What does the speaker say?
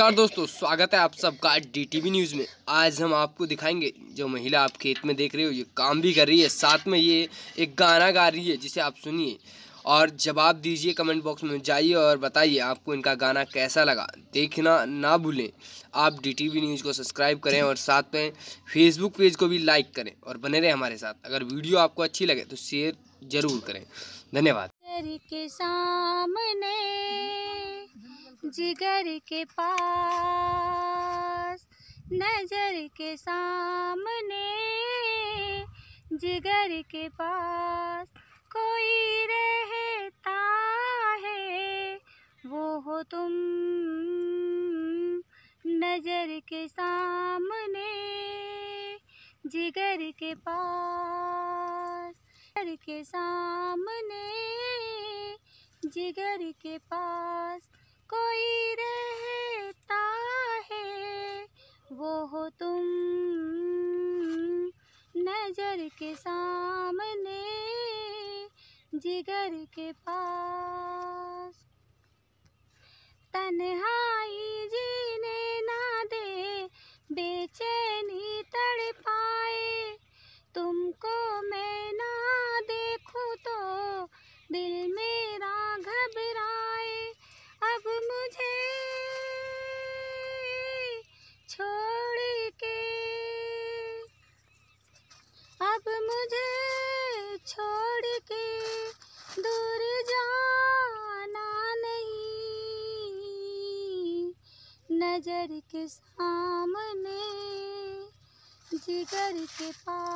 नमस्कार दोस्तों स्वागत है आप सबका डी टी वी न्यूज़ में आज हम आपको दिखाएंगे जो महिला आप खेत में देख रहे हो ये काम भी कर रही है साथ में ये एक गाना गा रही है जिसे आप सुनिए और जवाब दीजिए कमेंट बॉक्स में जाइए और बताइए आपको इनका गाना कैसा लगा देखना ना भूलें आप डी टी वी न्यूज़ को सब्सक्राइब करें और साथ में फेसबुक पेज को भी लाइक करें और बने रहें हमारे साथ अगर वीडियो आपको अच्छी लगे तो शेयर ज़रूर करें धन्यवाद जिगर के पास नजर के सामने जिगर के पास कोई रहता है वो हो तुम नजर के सामने जिगर के पास जिगर के सामने जिगर के पास कोई रहता है वो हो तुम नजर के सामने जिगर के पास तनहा के दूर जाना नहीं नजर के सामने जिगर के पास